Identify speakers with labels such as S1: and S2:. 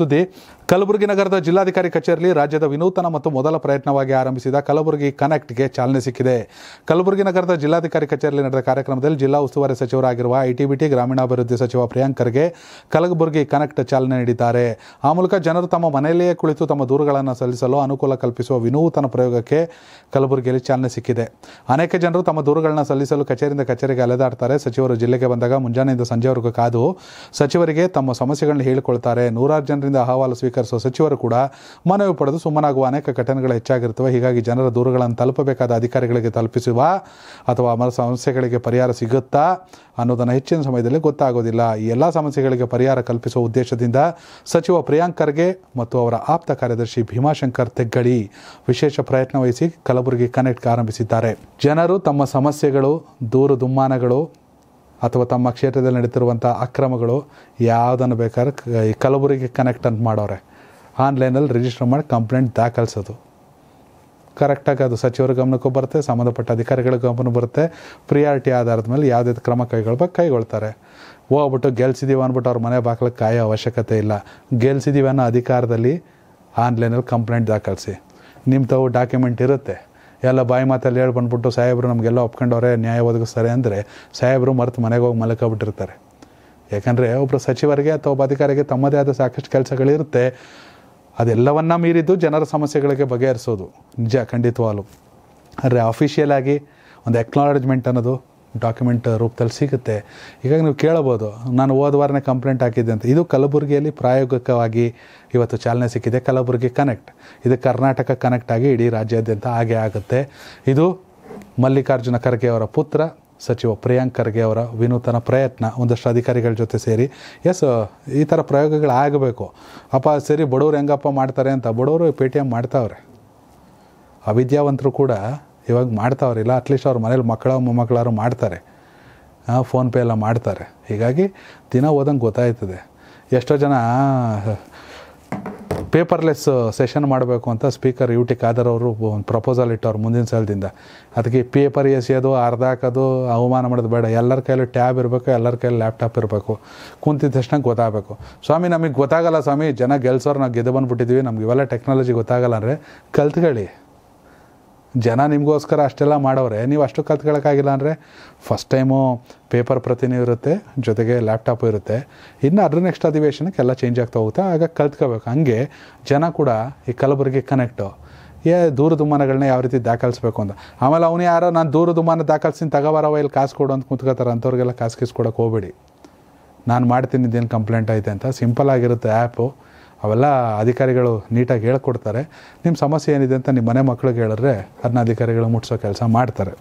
S1: ಸುದ್ದಿ ಕಲಬುರಗಿ ನಗರದ ಜಿಲ್ಲಾಧಿಕಾರಿ ಕಚೇರಿಯಲ್ಲಿ ರಾಜ್ಯದ ವಿನೂತನ ಮತ್ತು ಮೊದಲ ಪ್ರಯತ್ನವಾಗಿ ಆರಂಭಿಸಿದ ಕಲಬುರಗಿ ಕನೆಕ್ಟ್ಗೆ ಚಾಲನೆ ಸಿಕ್ಕಿದೆ ಕಲಬುರಗಿ ನಗರದ ಜಿಲ್ಲಾಧಿಕಾರಿ ಕಚೇರಿಯಲ್ಲಿ ನಡೆದ ಕಾರ್ಯಕ್ರಮದಲ್ಲಿ ಜಿಲ್ಲಾ ಉಸ್ತುವಾರಿ ಸಚಿವರಾಗಿರುವ ಐಟಿಬಿಟಿ ಗ್ರಾಮೀಣಾಭಿವೃದ್ಧಿ ಸಚಿವ ಪ್ರಿಯಾಂಕರ್ಗೆ ಕಲಬುರಗಿ ಕನೆಕ್ಟ್ ಚಾಲನೆ ನೀಡಿದ್ದಾರೆ ಆ ಮೂಲಕ ಜನರು ತಮ್ಮ ಮನೆಯಲ್ಲಿಯೇ ಕುಳಿತು ತಮ್ಮ ದೂರುಗಳನ್ನು ಸಲ್ಲಿಸಲು ಅನುಕೂಲ ಕಲ್ಪಿಸುವ ವಿನೂತನ ಪ್ರಯೋಗಕ್ಕೆ ಕಲಬುರಗಿಯಲ್ಲಿ ಚಾಲನೆ ಸಿಕ್ಕಿದೆ ಅನೇಕ ಜನರು ತಮ್ಮ ದೂರುಗಳನ್ನು ಸಲ್ಲಿಸಲು ಕಚೇರಿಯಿಂದ ಕಚೇರಿಗೆ ಅಲೆದಾಡ್ತಾರೆ ಸಚಿವರು ಜಿಲ್ಲೆಗೆ ಬಂದಾಗ ಮುಂಜಾನೆಯಿಂದ ಸಂಜೆವರೆಗೂ ಕಾದು ಸಚಿವರಿಗೆ ತಮ್ಮ ಸಮಸ್ಯೆಗಳನ್ನು ಹೇಳಿಕೊಳ್ತಾರೆ ನೂರಾರು ಜನರಿಂದ ಅಹವಾಲು ಸ್ವೀಕರಿಸುವ ಸಚಿವರು ಕೂಡ ಮನವಿ ಪಡೆದು ಸುಮ್ಮನಾಗುವ ಅನೇಕ ಘಟನೆಗಳು ಹೆಚ್ಚಾಗಿರುತ್ತವೆ ಹೀಗಾಗಿ ಜನರ ದೂರುಗಳನ್ನು ತಲುಪಬೇಕಾದ ಅಧಿಕಾರಿಗಳಿಗೆ ತಲುಪಿಸುವ ಅಥವಾ ಮರ ಸಮಸ್ಯೆಗಳಿಗೆ ಪರಿಹಾರ ಸಿಗುತ್ತಾ ಅನ್ನೋದನ್ನು ಹೆಚ್ಚಿನ ಸಮಯದಲ್ಲಿ ಗೊತ್ತಾಗೋದಿಲ್ಲ ಈ ಎಲ್ಲ ಸಮಸ್ಯೆಗಳಿಗೆ ಪರಿಹಾರ ಕಲ್ಪಿಸುವ ಉದ್ದೇಶದಿಂದ ಸಚಿವ ಪ್ರಿಯಾಂಕ್ ಖರ್ಗೆ ಮತ್ತು ಅವರ ಆಪ್ತ ಕಾರ್ಯದರ್ಶಿ ಭೀಮಾಶಂಕರ್ ತೆಗ್ಗಡಿ ವಿಶೇಷ ಪ್ರಯತ್ನ ವಹಿಸಿ ಕಲಬುರಗಿ ಕನೆಕ್ಟ್ ಆರಂಭಿಸಿದ್ದಾರೆ ಜನರು ತಮ್ಮ ಸಮಸ್ಯೆಗಳು ದೂರು ದುಮ್ಮಾನಗಳು ಅಥವಾ ತಮ್ಮ ಕ್ಷೇತ್ರದಲ್ಲಿ ನಡೀತಿರುವಂಥ ಅಕ್ರಮಗಳು ಯಾವುದನ್ನು ಬೇಕಾದ್ರೆ ಕಲಬುರಗಿ ಕನೆಕ್ಟ್ ಅಂತ ಮಾಡೋರೆ ಆನ್ಲೈನಲ್ಲಿ ರಿಜಿಸ್ಟರ್ ಮಾಡಿ ಕಂಪ್ಲೇಂಟ್ ದಾಖಲಿಸೋದು ಕರೆಕ್ಟಾಗಿ ಅದು ಸಚಿವರ ಗಮನಕ್ಕೂ ಬರುತ್ತೆ ಸಂಬಂಧಪಟ್ಟ ಅಧಿಕಾರಿಗಳ ಗಮನ ಬರುತ್ತೆ ಪ್ರಿಯಾರಿಟಿ ಆಧಾರದ ಮೇಲೆ ಯಾವುದೇ ಕ್ರಮ ಕೈಗೊಳ್ಬೇಕು ಕೈಗೊಳ್ತಾರೆ ಹೋಗ್ಬಿಟ್ಟು ಗೆಲ್ಸಿದ್ದೀವಿ ಅಂದ್ಬಿಟ್ಟು ಅವ್ರ ಮನೆ ಬಾಕ್ಲಕ್ಕೆ ಕಾಯೋ ಅವಶ್ಯಕತೆ ಇಲ್ಲ ಗೆಲ್ಸಿದ್ದೀವಿ ಅನ್ನೋ ಅಧಿಕಾರದಲ್ಲಿ ಆನ್ಲೈನಲ್ಲಿ ಕಂಪ್ಲೇಂಟ್ ದಾಖಲಿಸಿ ನಿಮ್ಮ ತಾವು ಡಾಕ್ಯುಮೆಂಟ್ ಇರುತ್ತೆ ಎಲ್ಲ ಬಾಯಿ ಮಾತಲ್ಲಿ ಹೇಳಿ ಬಂದ್ಬಿಟ್ಟು ಸಾಹೇಬರು ನಮಗೆಲ್ಲ ಒಪ್ಕೊಂಡವ್ರೆ ನ್ಯಾಯ ಒದಗಿಸ್ತಾರೆ ಅಂದರೆ ಸಾಹೇಬರು ಮರೆತು ಮನೆಗೆ ಹೋಗಿ ಮಲ್ಕೋಬಿಟ್ಟಿರ್ತಾರೆ ಯಾಕಂದರೆ ಒಬ್ಬರು ಸಚಿವರಿಗೆ ಅಥವಾ ಒಬ್ಬ ಅಧಿಕಾರಿಗೆ ತಮ್ಮದೇ ಆದ ಸಾಕಷ್ಟು ಕೆಲಸಗಳಿರುತ್ತೆ ಅದೆಲ್ಲವನ್ನ ಮೀರಿದ್ದು ಜನರ ಸಮಸ್ಯೆಗಳಿಗೆ ಬಗೆಹರಿಸೋದು ನಿಜ ಖಂಡಿತವಾಗಲು ಆದರೆ ಅಫಿಷಿಯಲ್ ಆಗಿ ಒಂದು ಎಕ್ನಾಲಜ್ಮೆಂಟ್ ಅನ್ನೋದು ಡಾಕ್ಯುಮೆಂಟ್ ರೂಪದಲ್ಲಿ ಸಿಗುತ್ತೆ ಈಗ ನೀವು ಕೇಳಬೋದು ನಾನು ಹೋದ ವಾರನೇ ಕಂಪ್ಲೇಂಟ್ ಹಾಕಿದ್ದೆ ಅಂತ ಇದು ಕಲಬುರಗಿಯಲ್ಲಿ ಪ್ರಾಯೋಗಿಕವಾಗಿ ಇವತ್ತು ಚಾಲನೆ ಸಿಕ್ಕಿದೆ ಕಲಬುರಗಿ ಕನೆಕ್ಟ್ ಇದು ಕರ್ನಾಟಕ ಕನೆಕ್ಟ್ ಆಗಿ ಇಡೀ ರಾಜ್ಯಾದ್ಯಂತ ಹಾಗೆ ಆಗುತ್ತೆ ಇದು ಮಲ್ಲಿಕಾರ್ಜುನ ಖರ್ಗೆ ಅವರ ಪುತ್ರ ಸಚಿವ ಪ್ರಿಯಾಂಕ್ ಖರ್ಗೆ ಅವರ ವಿನೂತನ ಪ್ರಯತ್ನ ಒಂದಷ್ಟು ಅಧಿಕಾರಿಗಳ ಜೊತೆ ಸೇರಿ ಎಸ್ ಈ ಥರ ಪ್ರಯೋಗಗಳಾಗಬೇಕು ಅಪ್ಪ ಸರಿ ಬಡವರು ಹೆಂಗಪ್ಪ ಮಾಡ್ತಾರೆ ಅಂತ ಬಡವರು ಪೇ ಟಿ ಎಮ್ ಮಾಡ್ತಾವ್ರೆ ಅವಿದ್ಯಾವಂತರು ಕೂಡ ಇವಾಗ ಮಾಡ್ತಾವ್ರಿಲ್ಲ ಅಟ್ಲೀಸ್ಟ್ ಅವ್ರ ಮನೇಲಿ ಮಕ್ಕಳ ಮೊಮ್ಮಕ್ಕಳಾರು ಮಾಡ್ತಾರೆ ಫೋನ್ಪೇ ಎಲ್ಲ ಮಾಡ್ತಾರೆ ಹೀಗಾಗಿ ದಿನ ಓದಂಗೆ ಗೊತ್ತಾಯ್ತದೆ ಎಷ್ಟೋ ಜನ ಪೇಪರ್ಲೆಸ್ ಸೆಷನ್ ಮಾಡಬೇಕು ಅಂತ ಸ್ಪೀಕರ್ ಯು ಟಿ ಖಾದರ್ ಅವರು ಒಂದು ಪ್ರಪೋಸಲ್ ಇಟ್ಟವ್ರು ಮುಂದಿನ ಸಲದಿಂದ ಅದಕ್ಕೆ ಪೇಪರ್ ಎಸಿಯೋದು ಅರ್ಧ ಹಾಕೋದು ಅವಮಾನ ಮಾಡೋದು ಬೇಡ ಎಲ್ಲರ ಕೈಯಲ್ಲಿ ಟ್ಯಾಬ್ ಇರಬೇಕು ಎಲ್ಲರ ಕೈಯಲ್ಲಿ ಲ್ಯಾಪ್ಟಾಪ್ ಇರಬೇಕು ಕುಂತಿದ್ದ ತಕ್ಷಣ ಗೊತ್ತಾಗಬೇಕು ಸ್ವಾಮಿ ನಮಗೆ ಗೊತ್ತಾಗಲ್ಲ ಸ್ವಾಮಿ ಜನ ಗೆಲ್ಸೋರು ನಾವು ಗೆದ್ದು ಬಂದುಬಿಟ್ಟಿದ್ದೀವಿ ನಮ್ಗೆ ಇವೆಲ್ಲ ಟೆಕ್ನಾಲಜಿ ಗೊತ್ತಾಗಲ್ಲ ಅಂದರೆ ಕಲ್ತ್ಕೊಳ್ಳಿ ಜನ ನಿಮಗೋಸ್ಕರ ಅಷ್ಟೆಲ್ಲ ಮಾಡೋರೆ ನೀವು ಅಷ್ಟು ಕಲ್ತ್ಕೊಳ್ಳೋಕ್ಕಾಗಿಲ್ಲ ಅಂದರೆ ಫಸ್ಟ್ ಟೈಮು ಪೇಪರ್ ಪ್ರತಿನೂ ಇರುತ್ತೆ ಜೊತೆಗೆ ಲ್ಯಾಪ್ಟಾಪು ಇರುತ್ತೆ ಇನ್ನು ಅದ್ರ ನೆಕ್ಸ್ಟ್ ಅಧಿವೇಶನಕ್ಕೆಲ್ಲ ಚೇಂಜ್ ಆಗ್ತಾ ಹೋಗುತ್ತೆ ಆಗ ಕಲ್ತ್ಕೋಬೇಕು ಹಂಗೆ ಜನ ಕೂಡ ಈ ಕಲಬುರಗಿ ಕನೆಕ್ಟು ಏ ದೂರ ದುಮಾನಗಳನ್ನ ಯಾವ ರೀತಿ ದಾಖಲಿಸ್ಬೇಕು ಅಂತ ಆಮೇಲೆ ಅವನು ಯಾರೋ ನಾನು ದೂರದುಮಾನ ದಾಖಲಿಸಿ ದಾಖಲಿಸ್ತೀನಿ ತಗೋಬಾರವ ಇಲ್ಲಿ ಕಾಸು ಕೊಡು ಅಂತ ಕುಂತ್ಕೋತಾರೆ ಅಂಥವ್ರಿಗೆಲ್ಲ ಕಾಸು ಕಿಸ್ಕೊಡೋಕೆ ಹೋಗ್ಬೇಡಿ ನಾನು ಮಾಡ್ತೀನಿ ಇದೇನು ಕಂಪ್ಲೇಂಟ್ ಐತೆ ಅಂತ ಸಿಂಪಲ್ ಆಗಿರುತ್ತೆ ಆ್ಯಪು ಅವೆಲ್ಲ ಅಧಿಕಾರಿಗಳು ನೀಟಾಗಿ ಹೇಳ್ಕೊಡ್ತಾರೆ ನಿಮ್ಮ ಸಮಸ್ಯೆ ಏನಿದೆ ಅಂತ ನಿಮ್ಮ ಮನೆ ಮಕ್ಳಿಗೆ ಹೇಳಿದ್ರೆ ಅದನ್ನ ಅಧಿಕಾರಿಗಳು ಮುಟ್ಟಿಸೋ ಕೆಲಸ ಮಾಡ್ತಾರೆ